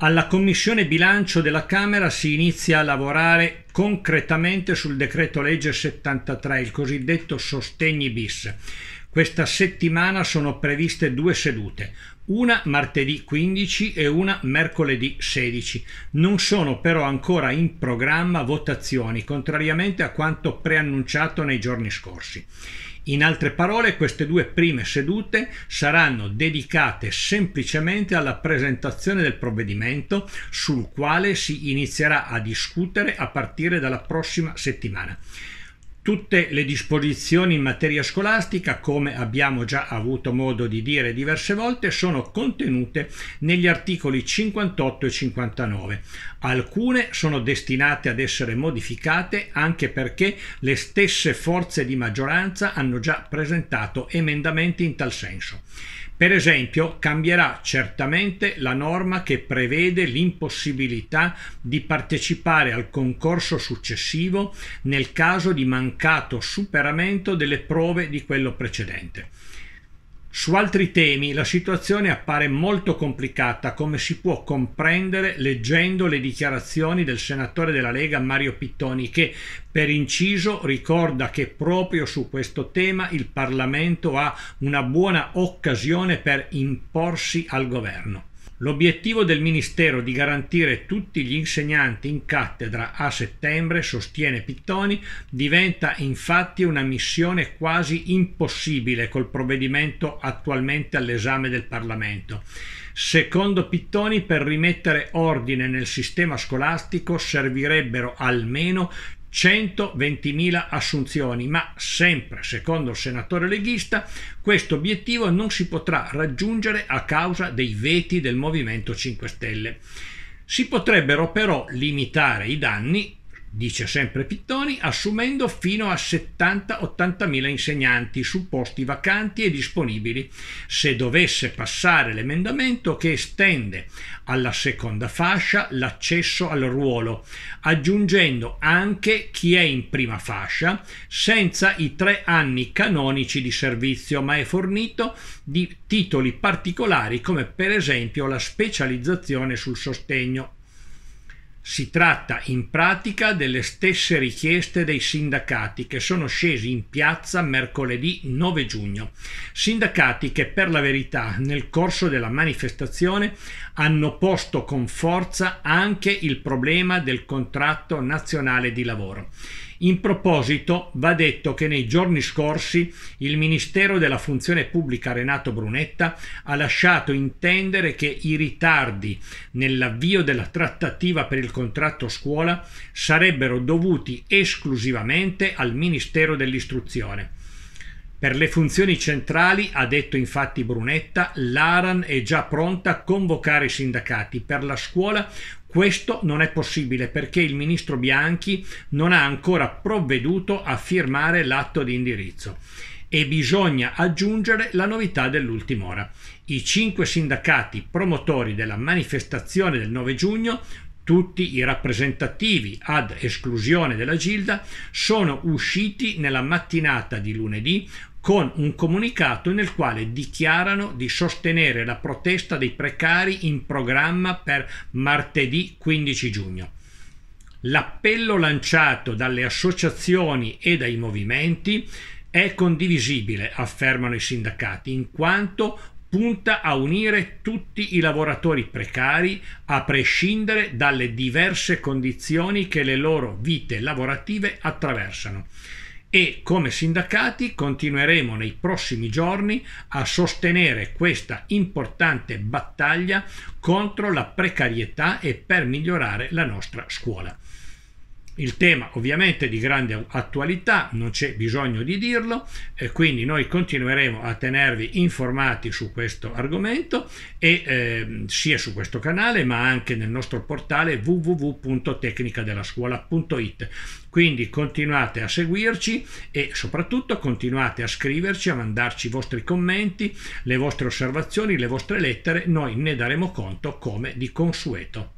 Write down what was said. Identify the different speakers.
Speaker 1: Alla Commissione Bilancio della Camera si inizia a lavorare concretamente sul decreto legge 73, il cosiddetto sostegni bis questa settimana sono previste due sedute, una martedì 15 e una mercoledì 16. Non sono però ancora in programma votazioni, contrariamente a quanto preannunciato nei giorni scorsi. In altre parole, queste due prime sedute saranno dedicate semplicemente alla presentazione del provvedimento sul quale si inizierà a discutere a partire dalla prossima settimana. Tutte le disposizioni in materia scolastica, come abbiamo già avuto modo di dire diverse volte, sono contenute negli articoli 58 e 59. Alcune sono destinate ad essere modificate anche perché le stesse forze di maggioranza hanno già presentato emendamenti in tal senso. Per esempio, cambierà certamente la norma che prevede l'impossibilità di partecipare al concorso successivo nel caso di mancato superamento delle prove di quello precedente. Su altri temi la situazione appare molto complicata come si può comprendere leggendo le dichiarazioni del senatore della Lega Mario Pittoni che per inciso ricorda che proprio su questo tema il Parlamento ha una buona occasione per imporsi al governo. L'obiettivo del Ministero di garantire tutti gli insegnanti in cattedra a settembre, sostiene Pittoni, diventa infatti una missione quasi impossibile col provvedimento attualmente all'esame del Parlamento. Secondo Pittoni, per rimettere ordine nel sistema scolastico servirebbero almeno 120.000 assunzioni, ma sempre secondo il senatore leghista questo obiettivo non si potrà raggiungere a causa dei veti del Movimento 5 Stelle. Si potrebbero però limitare i danni dice sempre Pittoni, assumendo fino a 70-80 mila insegnanti su posti vacanti e disponibili. Se dovesse passare l'emendamento che estende alla seconda fascia l'accesso al ruolo, aggiungendo anche chi è in prima fascia, senza i tre anni canonici di servizio, ma è fornito di titoli particolari come per esempio la specializzazione sul sostegno si tratta in pratica delle stesse richieste dei sindacati che sono scesi in piazza mercoledì 9 giugno. Sindacati che per la verità nel corso della manifestazione hanno posto con forza anche il problema del contratto nazionale di lavoro. In proposito va detto che nei giorni scorsi il Ministero della Funzione Pubblica Renato Brunetta ha lasciato intendere che i ritardi nell'avvio della trattativa per il contratto scuola sarebbero dovuti esclusivamente al Ministero dell'Istruzione. Per le funzioni centrali, ha detto infatti Brunetta, l'Aran è già pronta a convocare i sindacati. Per la scuola questo non è possibile perché il ministro Bianchi non ha ancora provveduto a firmare l'atto di indirizzo. E bisogna aggiungere la novità dell'ultima ora. I cinque sindacati promotori della manifestazione del 9 giugno tutti i rappresentativi, ad esclusione della Gilda, sono usciti nella mattinata di lunedì con un comunicato nel quale dichiarano di sostenere la protesta dei precari in programma per martedì 15 giugno. L'appello lanciato dalle associazioni e dai movimenti è condivisibile, affermano i sindacati, in quanto punta a unire tutti i lavoratori precari a prescindere dalle diverse condizioni che le loro vite lavorative attraversano e come sindacati continueremo nei prossimi giorni a sostenere questa importante battaglia contro la precarietà e per migliorare la nostra scuola. Il tema ovviamente è di grande attualità, non c'è bisogno di dirlo, e quindi noi continueremo a tenervi informati su questo argomento e, eh, sia su questo canale ma anche nel nostro portale www.tecnicadellascuola.it. Quindi continuate a seguirci e soprattutto continuate a scriverci, a mandarci i vostri commenti, le vostre osservazioni, le vostre lettere, noi ne daremo conto come di consueto.